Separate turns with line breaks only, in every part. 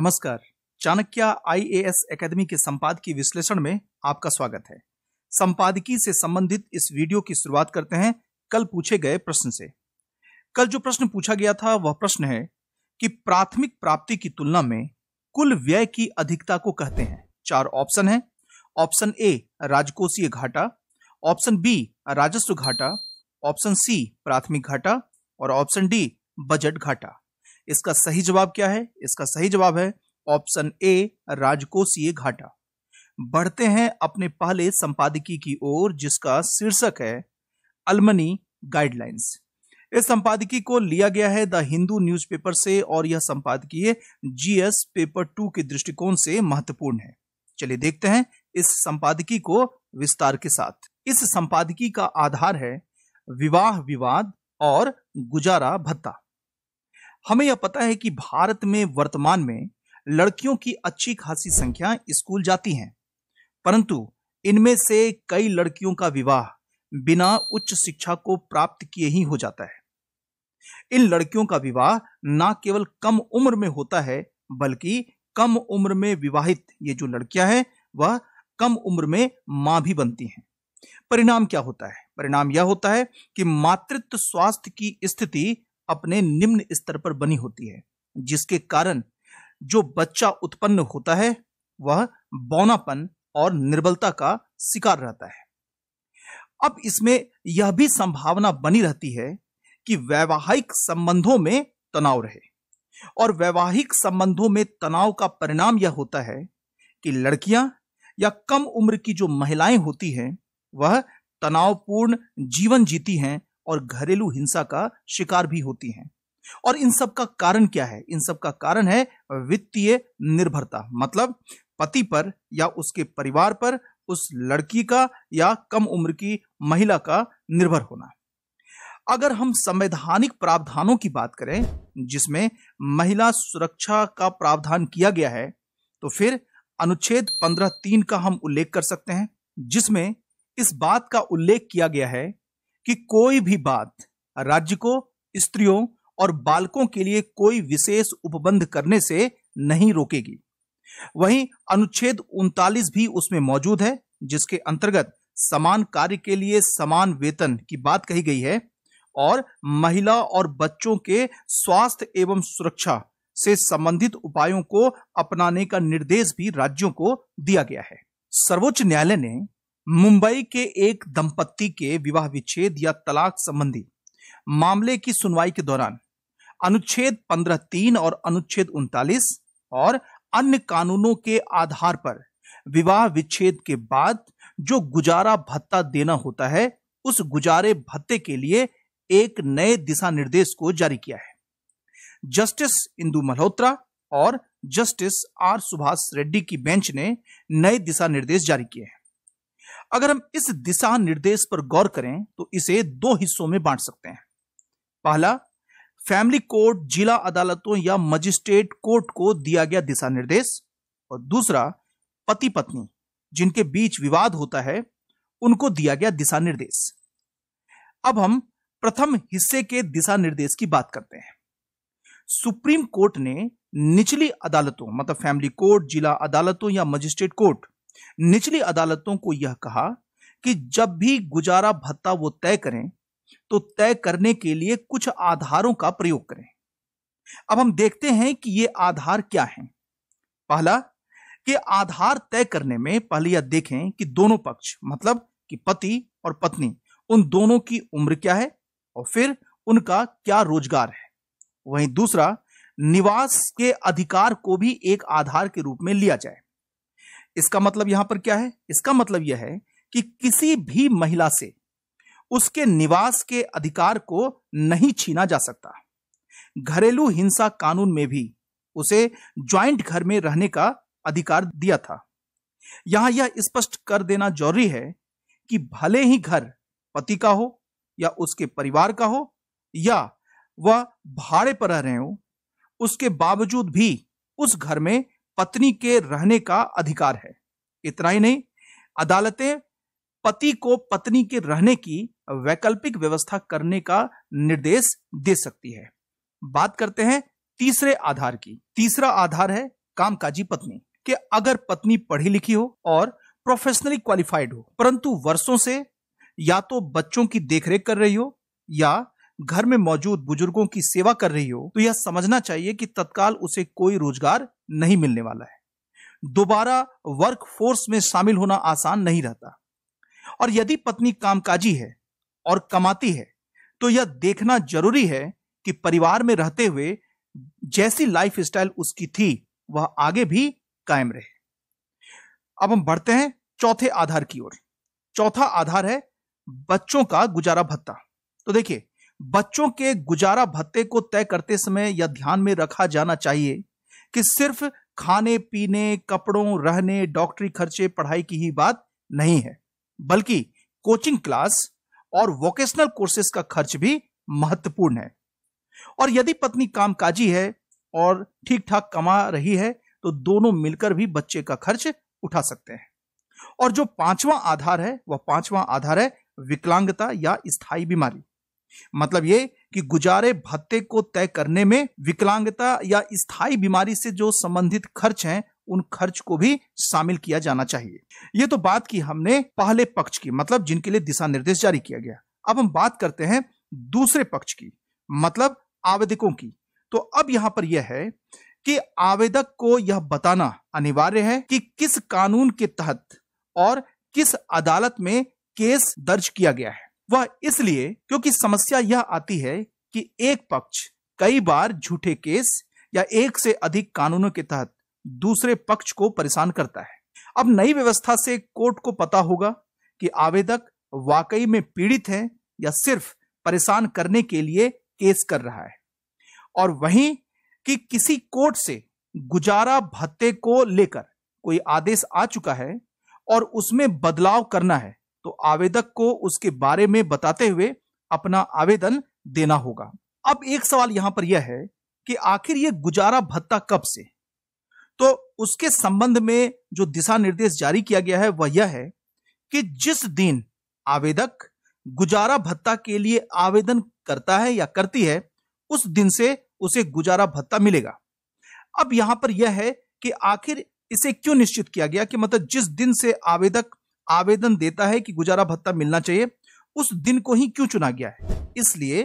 नमस्कार Chanakya IAS academy के संपादकीय विश्लेषण में आपका स्वागत है संपादकीय से संबंधित इस वीडियो की शुरुआत करते हैं कल पूछे गए प्रश्न से कल जो प्रश्न पूछा गया था वह प्रश्न है कि प्राथमिक प्राप्ति की तुलना में कुल व्यय की अधिकता को कहते हैं चार ऑप्शन है ऑप्शन ए राजकोषीय घाटा ऑप्शन बी राजस्व घाटा ऑप्शन सी प्राथमिक घाटा और ऑप्शन डी बजट घाटा इसका सही जवाब क्या है इसका सही जवाब है ऑप्शन ए राजकोषीय घाटा बढ़ते हैं अपने पहले संपादकीय की ओर जिसका शीर्षक है अलमनी गाइडलाइंस इस संपादकीय को लिया गया है द हिंदू न्यूज़पेपर से और यह संपादकीय जीएस पेपर टू के दृष्टिकोण से महत्वपूर्ण है चलिए देखते हैं इस संपादकीय को विस्तार के साथ इस संपादकीय का आधार है विवाह विवाद और गुजारा भत्ता हमें यह पता है कि भारत में वर्तमान में लड़कियों की अच्छी खासी संख्या स्कूल जाती हैं परंतु इनमें से कई लड़कियों का विवाह बिना उच्च शिक्षा को प्राप्त किए ही हो जाता है इन लड़कियों का विवाह न केवल कम उम्र में होता है बल्कि कम उम्र में विवाहित ये जो लड़कियां हैं वह कम उम्र में मां भी बनती हैं परिणाम क्या होता है परिणाम यह होता है कि मातृत्व स्वास्थ्य की स्थिति अपने निम्न स्तर पर बनी होती है जिसके कारण जो बच्चा उत्पन्न होता है वह बौनापन और निर्बलता का शिकार रहता है अब इसमें यह भी संभावना बनी रहती है कि वैवाहिक संबंधों में तनाव रहे और वैवाहिक संबंधों में तनाव का परिणाम यह होता है कि लड़कियां या कम उम्र की जो महिलाएं होती हैं वह तनावपूर्ण जीवन जीती हैं और घरेलू हिंसा का शिकार भी होती हैं और इन सब का कारण क्या है इन सब का कारण है वित्तीय निर्भरता मतलब पति पर या उसके परिवार पर उस लड़की का या कम उम्र की महिला का निर्भर होना अगर हम संवैधानिक प्रावधानों की बात करें जिसमें महिला सुरक्षा का प्रावधान किया गया है तो फिर अनुच्छेद पंद्रह तीन का हम उल्लेख कर सकते हैं जिसमें इस बात का उल्लेख किया गया है कि कोई भी बात राज्य को स्त्रियों और बालकों के लिए कोई विशेष उपबंध करने से नहीं रोकेगी वहीं अनुच्छेद उनतालीस भी उसमें मौजूद है जिसके अंतर्गत समान कार्य के लिए समान वेतन की बात कही गई है और महिला और बच्चों के स्वास्थ्य एवं सुरक्षा से संबंधित उपायों को अपनाने का निर्देश भी राज्यों को दिया गया है सर्वोच्च न्यायालय ने मुंबई के एक दंपत्ति के विवाह विच्छेद या तलाक संबंधी मामले की सुनवाई के दौरान अनुच्छेद पंद्रह तीन और अनुच्छेद उनतालीस और अन्य कानूनों के आधार पर विवाह विच्छेद के बाद जो गुजारा भत्ता देना होता है उस गुजारे भत्ते के लिए एक नए दिशा निर्देश को जारी किया है जस्टिस इंदू मल्होत्रा और जस्टिस आर सुभाष रेड्डी की बेंच ने नए दिशा निर्देश जारी किए हैं अगर हम इस दिशा निर्देश पर गौर करें तो इसे दो हिस्सों में बांट सकते हैं पहला फैमिली कोर्ट जिला अदालतों या मजिस्ट्रेट कोर्ट को दिया गया दिशा निर्देश और दूसरा पति पत्नी जिनके बीच विवाद होता है उनको दिया गया दिशा निर्देश अब हम प्रथम हिस्से के दिशा निर्देश की बात करते हैं सुप्रीम कोर्ट ने निचली अदालतों मतलब फैमिली कोर्ट जिला अदालतों या मजिस्ट्रेट कोर्ट निचली अदालतों को यह कहा कि जब भी गुजारा भत्ता वो तय करें तो तय करने के लिए कुछ आधारों का प्रयोग करें अब हम देखते हैं कि ये आधार क्या हैं। पहला कि आधार तय करने में पहले यह देखें कि दोनों पक्ष मतलब कि पति और पत्नी उन दोनों की उम्र क्या है और फिर उनका क्या रोजगार है वहीं दूसरा निवास के अधिकार को भी एक आधार के रूप में लिया जाए इसका मतलब यहां पर क्या है इसका मतलब यह है कि किसी भी महिला से उसके निवास के अधिकार को नहीं छीना जा सकता घरेलू हिंसा कानून में भी उसे ज्वाइंट घर में रहने का अधिकार दिया था यहां यह स्पष्ट कर देना जरूरी है कि भले ही घर पति का हो या उसके परिवार का हो या वह भाड़े पर रह रहे हो उसके बावजूद भी उस घर में पत्नी के रहने का अधिकार है इतना ही नहीं अदालतें पति को पत्नी के रहने की वैकल्पिक व्यवस्था करने का निर्देश दे सकती है बात करते हैं तीसरे आधार की तीसरा आधार है कामकाजी पत्नी कि अगर पत्नी पढ़ी लिखी हो और प्रोफेशनली क्वालिफाइड हो परंतु वर्षों से या तो बच्चों की देखरेख कर रही हो या घर में मौजूद बुजुर्गों की सेवा कर रही हो तो यह समझना चाहिए कि तत्काल उसे कोई रोजगार नहीं मिलने वाला है दोबारा वर्क फोर्स में शामिल होना आसान नहीं रहता और यदि पत्नी कामकाजी है और कमाती है तो यह देखना जरूरी है कि परिवार में रहते हुए जैसी लाइफ स्टाइल उसकी थी वह आगे भी कायम रहे अब हम बढ़ते हैं चौथे आधार की ओर चौथा आधार है बच्चों का गुजारा भत्ता तो देखिए बच्चों के गुजारा भत्ते को तय करते समय यह ध्यान में रखा जाना चाहिए कि सिर्फ खाने पीने कपड़ों रहने डॉक्टरी खर्चे पढ़ाई की ही बात नहीं है बल्कि कोचिंग क्लास और वोकेशनल कोर्सेस का खर्च भी महत्वपूर्ण है और यदि पत्नी कामकाजी है और ठीक ठाक कमा रही है तो दोनों मिलकर भी बच्चे का खर्च उठा सकते हैं और जो पांचवा आधार है वह पांचवा आधार है विकलांगता या स्थायी बीमारी मतलब ये कि गुजारे भत्ते को तय करने में विकलांगता या स्थायी बीमारी से जो संबंधित खर्च हैं उन खर्च को भी शामिल किया जाना चाहिए ये तो बात की हमने पहले पक्ष की मतलब जिनके लिए दिशा निर्देश जारी किया गया अब हम बात करते हैं दूसरे पक्ष की मतलब आवेदकों की तो अब यहां पर यह है कि आवेदक को यह बताना अनिवार्य है कि किस कानून के तहत और किस अदालत में केस दर्ज किया गया है वह इसलिए क्योंकि समस्या यह आती है कि एक पक्ष कई बार झूठे केस या एक से अधिक कानूनों के तहत दूसरे पक्ष को परेशान करता है अब नई व्यवस्था से कोर्ट को पता होगा कि आवेदक वाकई में पीड़ित है या सिर्फ परेशान करने के लिए केस कर रहा है और वहीं कि किसी कोर्ट से गुजारा भत्ते को लेकर कोई आदेश आ चुका है और उसमें बदलाव करना है तो आवेदक को उसके बारे में बताते हुए अपना आवेदन देना होगा अब एक सवाल यहां पर यह है कि आखिर यह गुजारा भत्ता कब से तो उसके संबंध में जो दिशा निर्देश जारी किया गया है वह यह है कि जिस दिन आवेदक गुजारा भत्ता के लिए आवेदन करता है या करती है उस दिन से उसे गुजारा भत्ता मिलेगा अब यहां पर यह है कि आखिर इसे क्यों निश्चित किया गया कि मतलब जिस दिन से आवेदक आवेदन देता है कि गुजारा भत्ता मिलना चाहिए उस दिन को ही क्यों चुना गया है इसलिए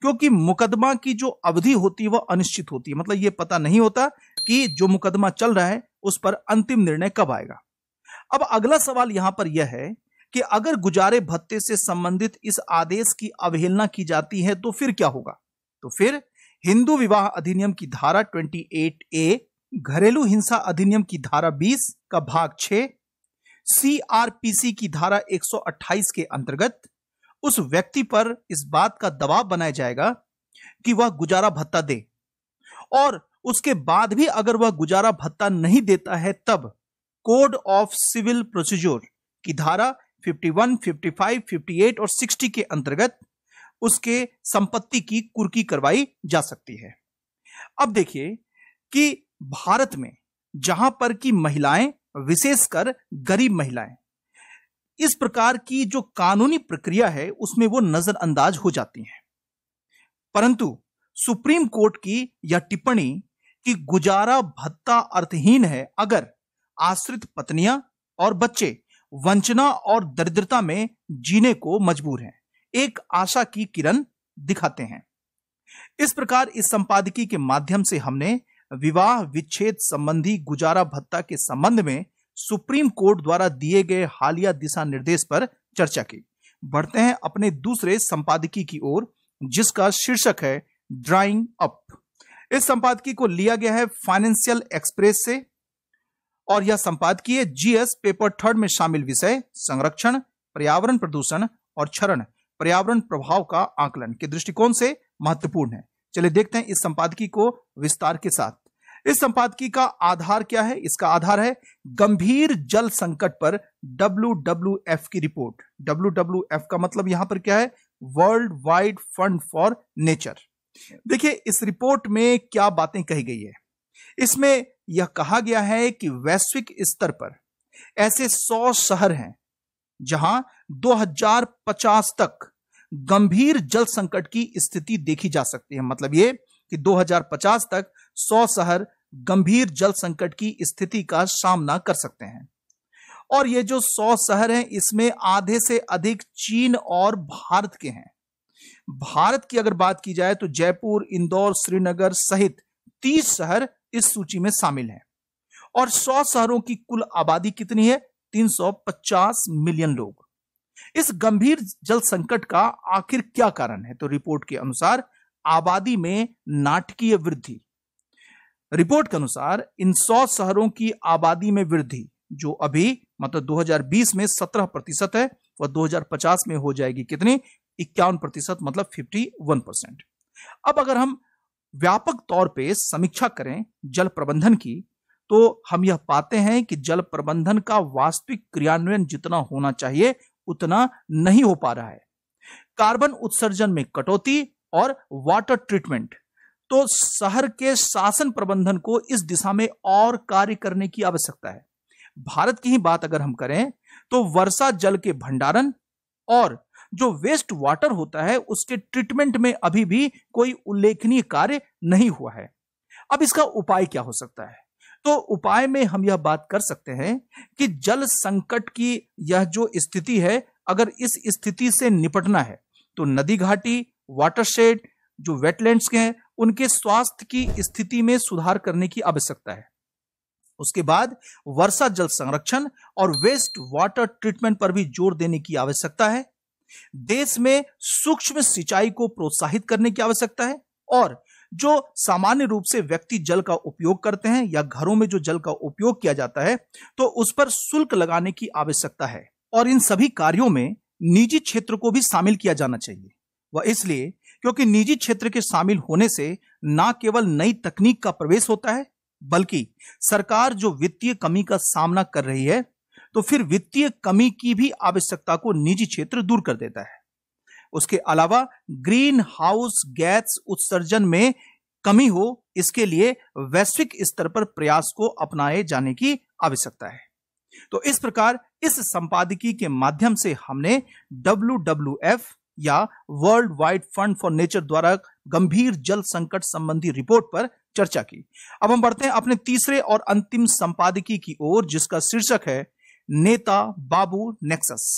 क्योंकि मुकदमा की जो अवधि होती है वह अनिश्चित होती है मतलब यह पता नहीं होता कि जो मुकदमा चल रहा है उस पर अंतिम निर्णय कब आएगा अब अगला सवाल यहां पर यह है कि अगर गुजारे भत्ते से संबंधित इस आदेश की अवहेलना की जाती है तो फिर क्या होगा तो फिर हिंदू विवाह अधिनियम की धारा 28 ए घरेलू हिंसा अधिनियम की धारा 20 का भाग 6 सीआरपीसी की धारा 128 के अंतर्गत उस व्यक्ति पर इस बात का दबाव बनाया जाएगा कि वह गुजारा भत्ता दे और उसके बाद भी अगर वह गुजारा भत्ता नहीं देता है तब कोड ऑफ सिविल प्रोसीजर की धारा 51, 55, 58 और 60 के अंतर्गत उसके संपत्ति की कुर्की करवाई जा सकती है अब देखिए कि भारत में जहां पर की महिलाएं विशेषकर गरीब महिलाएं इस प्रकार की जो कानूनी प्रक्रिया है उसमें वो नजरअंदाज हो जाती हैं परंतु सुप्रीम कोर्ट की यह टिप्पणी कि गुजारा भत्ता अर्थहीन है अगर आश्रित पत्नियां और बच्चे वंचना और दरिद्रता में जीने को मजबूर हैं एक आशा की किरण दिखाते हैं इस प्रकार इस संपादकीय के माध्यम से हमने विवाह विच्छेद संबंधी गुजारा भत्ता के संबंध में सुप्रीम कोर्ट द्वारा दिए गए हालिया दिशा निर्देश पर चर्चा की बढ़ते हैं अपने दूसरे संपादकीय की ओर जिसका शीर्षक है ड्राइंग अप इस संपादकीय को लिया गया है फाइनेंशियल एक्सप्रेस से और यह संपादकीय जीएस पेपर थर्ड में शामिल विषय संरक्षण पर्यावरण प्रदूषण और क्षरण पर्यावरण प्रभाव का आकलन के दृष्टिकोण से महत्वपूर्ण है चलिए देखते हैं इस संपादकीय को विस्तार के साथ इस संपादकीय का आधार क्या है इसका आधार है गंभीर जल संकट पर डब्ल्यू की रिपोर्ट डब्ल्यू का मतलब यहां पर क्या है world wide fund for nature देखिए इस रिपोर्ट में क्या बातें कही गई है इसमें यह कहा गया है कि वैश्विक स्तर पर ऐसे 100 शहर हैं जहां 2050 तक गंभीर जल संकट की स्थिति देखी जा सकती है मतलब ये कि 2050 तक सौ शहर गंभीर जल संकट की स्थिति का सामना कर सकते हैं और ये जो सौ शहर हैं इसमें आधे से अधिक चीन और भारत के हैं भारत की अगर बात की जाए तो जयपुर इंदौर श्रीनगर सहित तीस शहर इस सूची में शामिल हैं और सौ शहरों की कुल आबादी कितनी है 350 मिलियन लोग इस गंभीर जल संकट का आखिर क्या कारण है तो रिपोर्ट के अनुसार आबादी में नाटकीय वृद्धि रिपोर्ट के अनुसार इन सौ शहरों की आबादी में वृद्धि जो अभी मतलब 2020 में 17 प्रतिशत है वह 2050 में हो जाएगी कितनी इक्यावन प्रतिशत मतलब 51 परसेंट अब अगर हम व्यापक तौर पे समीक्षा करें जल प्रबंधन की तो हम यह पाते हैं कि जल प्रबंधन का वास्तविक क्रियान्वयन जितना होना चाहिए उतना नहीं हो पा रहा है कार्बन उत्सर्जन में कटौती और वाटर ट्रीटमेंट तो शहर के शासन प्रबंधन को इस दिशा में और कार्य करने की आवश्यकता है भारत की ही बात अगर हम करें तो वर्षा जल के भंडारण और जो वेस्ट वाटर होता है उसके ट्रीटमेंट में अभी भी कोई उल्लेखनीय कार्य नहीं हुआ है अब इसका उपाय क्या हो सकता है तो उपाय में हम यह बात कर सकते हैं कि जल संकट की यह जो स्थिति है अगर इस स्थिति से निपटना है तो नदी घाटी वाटरशेड जो वेटलैंड्स के हैं उनके स्वास्थ्य की स्थिति में सुधार करने की आवश्यकता है उसके बाद वर्षा जल संरक्षण और वेस्ट वाटर ट्रीटमेंट पर भी जोर देने की आवश्यकता है देश में सूक्ष्म सिंचाई को प्रोत्साहित करने की आवश्यकता है और जो सामान्य रूप से व्यक्ति जल का उपयोग करते हैं या घरों में जो जल का उपयोग किया जाता है तो उस पर शुल्क लगाने की आवश्यकता है और इन सभी कार्यों में निजी क्षेत्र को भी शामिल किया जाना चाहिए वह इसलिए क्योंकि निजी क्षेत्र के शामिल होने से न केवल नई तकनीक का प्रवेश होता है बल्कि सरकार जो वित्तीय कमी का सामना कर रही है तो फिर वित्तीय कमी की भी आवश्यकता को निजी क्षेत्र दूर कर देता है उसके अलावा ग्रीन हाउस गैस उत्सर्जन में कमी हो इसके लिए वैश्विक स्तर पर प्रयास को अपनाए जाने की आवश्यकता है तो इस प्रकार इस संपादकीय के माध्यम से हमने डब्ल्यू एफ या world wide fund for nature द्वारा गंभीर जल संकट संबंधी रिपोर्ट पर चर्चा की अब हम बढ़ते हैं अपने तीसरे और अंतिम संपादकीय की ओर जिसका शीर्षक है नेता बाबू नेक्सस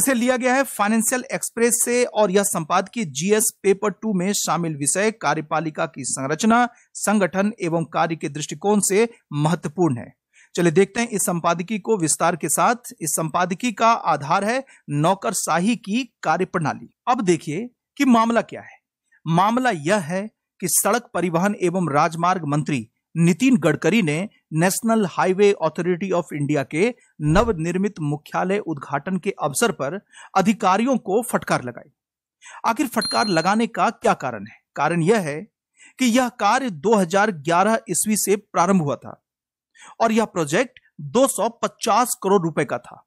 इसे लिया गया है फाइनेंशियल एक्सप्रेस से और यह संपादकीय जीएस पेपर टू में शामिल विषय कार्यपालिका की संरचना संगठन एवं कार्य के दृष्टिकोण से महत्वपूर्ण है चलिए देखते हैं इस संपादकी को विस्तार के साथ इस संपादकी का आधार है नौकरशाही की कार्यप्रणाली अब देखिए कि मामला क्या है मामला यह है कि सड़क परिवहन एवं राजमार्ग मंत्री नितिन गडकरी ने national highway authority of India के नवनिर्मित मुख्यालय उद्घाटन के अवसर पर अधिकारियों को फटकार लगाई आखिर फटकार लगाने का क्या कारण है कारण यह है कि यह कार्य 2011 ईस्वी से प्रारंभ हुआ था और यह प्रोजेक्ट 250 करोड़ रुपए का था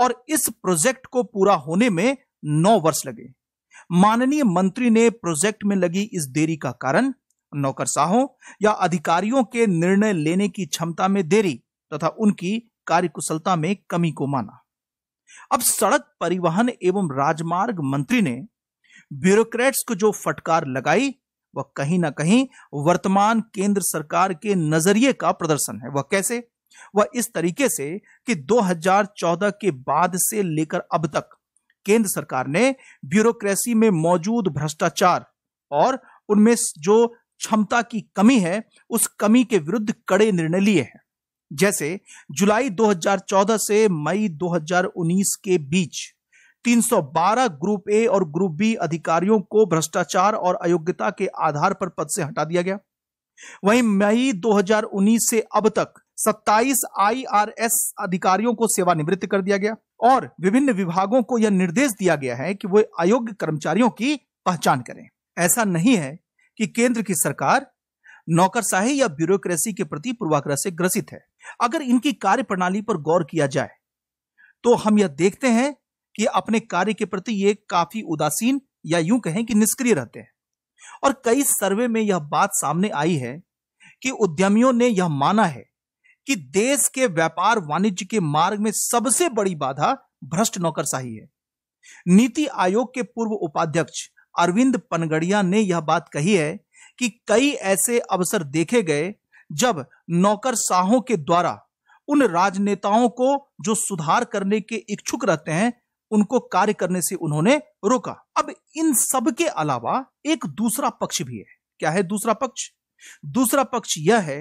और इस प्रोजेक्ट को पूरा होने में नौ वर्ष लगे माननीय मंत्री ने प्रोजेक्ट में लगी इस देरी का कारण नौकरशाहों या अधिकारियों के निर्णय लेने की क्षमता में देरी तथा उनकी कार्यकुशलता में कमी को माना अब सड़क परिवहन एवं राजमार्ग मंत्री ने ब्यूरोक्रेट्स को जो फटकार लगाई वह कहीं ना कहीं वर्तमान केंद्र सरकार के नजरिए का प्रदर्शन है वह कैसे वह इस तरीके से कि 2014 के बाद से लेकर अब तक केंद्र सरकार ने ब्यूरोक्रेसी में मौजूद भ्रष्टाचार और उनमें जो क्षमता की कमी है उस कमी के विरुद्ध कड़े निर्णय लिए हैं जैसे जुलाई 2014 से मई 2019 के बीच 312 ग्रुप ए और ग्रुप बी अधिकारियों को भ्रष्टाचार और अयोग्यता के आधार पर पद से हटा दिया गया वहीं मई 2019 से अब तक 27 आईआरएस अधिकारियों को सेवानिवृत्त कर दिया गया और विभिन्न विभागों को यह निर्देश दिया गया है कि वे अयोग्य कर्मचारियों की पहचान करें ऐसा नहीं है कि केंद्र की सरकार नौकरशाही या ब्यूरोक्रेसी के प्रति पूर्वाग्रह से ग्रसित है अगर इनकी कार्यप्रणाली पर गौर किया जाए तो हम यह देखते हैं कि अपने कार्य के प्रति ये काफी उदासीन या यूं कहें कि निष्क्रिय रहते हैं और कई सर्वे में यह बात सामने आई है कि उद्यमियों ने यह माना है कि देश के व्यापार वाणिज्य के मार्ग में सबसे बड़ी बाधा भ्रष्ट नौकरशाही है नीति आयोग के पूर्व उपाध्यक्ष अरविंद पनगड़िया ने यह बात कही है कि कई ऐसे अवसर देखे गए जब नौकरशाहों के द्वारा उन राजनेताओं को जो सुधार करने के इच्छुक रहते हैं उनको कार्य करने से उन्होंने रोका अब इन सब के अलावा एक दूसरा पक्ष भी है क्या है दूसरा पक्ष दूसरा पक्ष यह है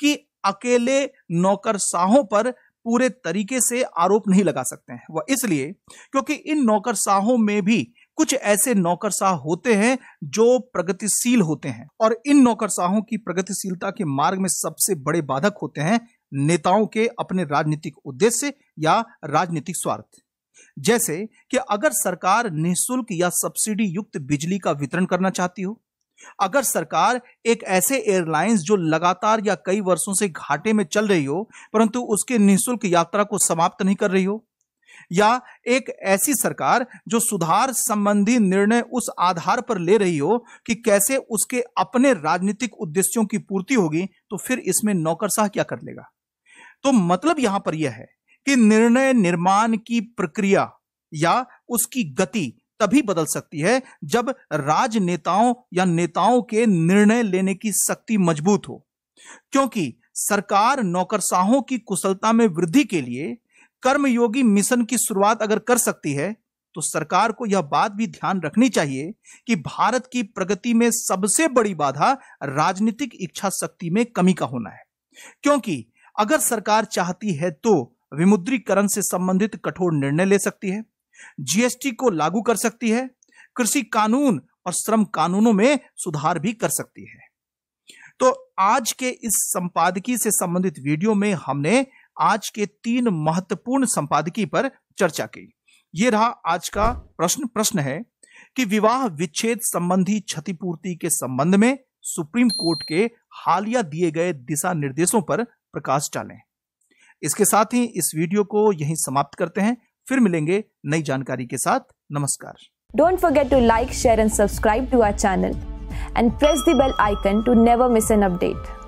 कि अकेले नौकरशाहों पर पूरे तरीके से आरोप नहीं लगा सकते हैं वह इसलिए क्योंकि इन नौकरशाहों में भी कुछ ऐसे नौकरशाह होते हैं जो प्रगतिशील होते हैं और इन नौकरशाहों की प्रगतिशीलता के मार्ग में सबसे बड़े बाधक होते हैं नेताओं के अपने राजनीतिक उद्देश्य या राजनीतिक स्वार्थ जैसे कि अगर सरकार निःशुल्क या सब्सिडी युक्त बिजली का वितरण करना चाहती हो अगर सरकार एक ऐसे एयरलाइंस जो लगातार या कई वर्षों से घाटे में चल रही हो परंतु उसके निःशुल्क यात्रा को समाप्त नहीं कर रही हो या एक ऐसी सरकार जो सुधार संबंधी निर्णय उस आधार पर ले रही हो कि कैसे उसके अपने राजनीतिक उद्देश्यों की पूर्ति होगी तो फिर इसमें नौकरशाह क्या कर लेगा तो मतलब यहां पर यह है कि निर्णय निर्माण की प्रक्रिया या उसकी गति तभी बदल सकती है जब राजनेताओं या नेताओं के निर्णय लेने की शक्ति मजबूत हो क्योंकि सरकार नौकरशाहों की कुशलता में वृद्धि के लिए कर्मयोगी मिशन की शुरुआत अगर कर सकती है तो सरकार को यह बात भी ध्यान रखनी चाहिए कि भारत की प्रगति में सबसे बड़ी बाधा राजनीतिक इच्छा शक्ति में कमी का होना है क्योंकि अगर सरकार चाहती है तो विमुद्रीकरण से संबंधित कठोर निर्णय ले सकती है जीएसटी को लागू कर सकती है कृषि कानून और श्रम कानूनों में सुधार भी कर सकती है तो आज के इस संपादकीय से संबंधित वीडियो में हमने आज के तीन महत्वपूर्ण संपादकीय पर चर्चा की यह रहा आज का प्रश्न प्रश्न है कि विवाह विच्छेद संबंधी क्षतिपूर्ति के संबंध में सुप्रीम कोर्ट के हालिया दिए गए दिशा निर्देशों पर प्रकाश डालें इसके साथ ही इस वीडियो को यहीं समाप्त करते हैं फिर मिलेंगे नई जानकारी के साथ नमस्कार don't forget to like share and subscribe to our channel and press the bell icon to never miss an update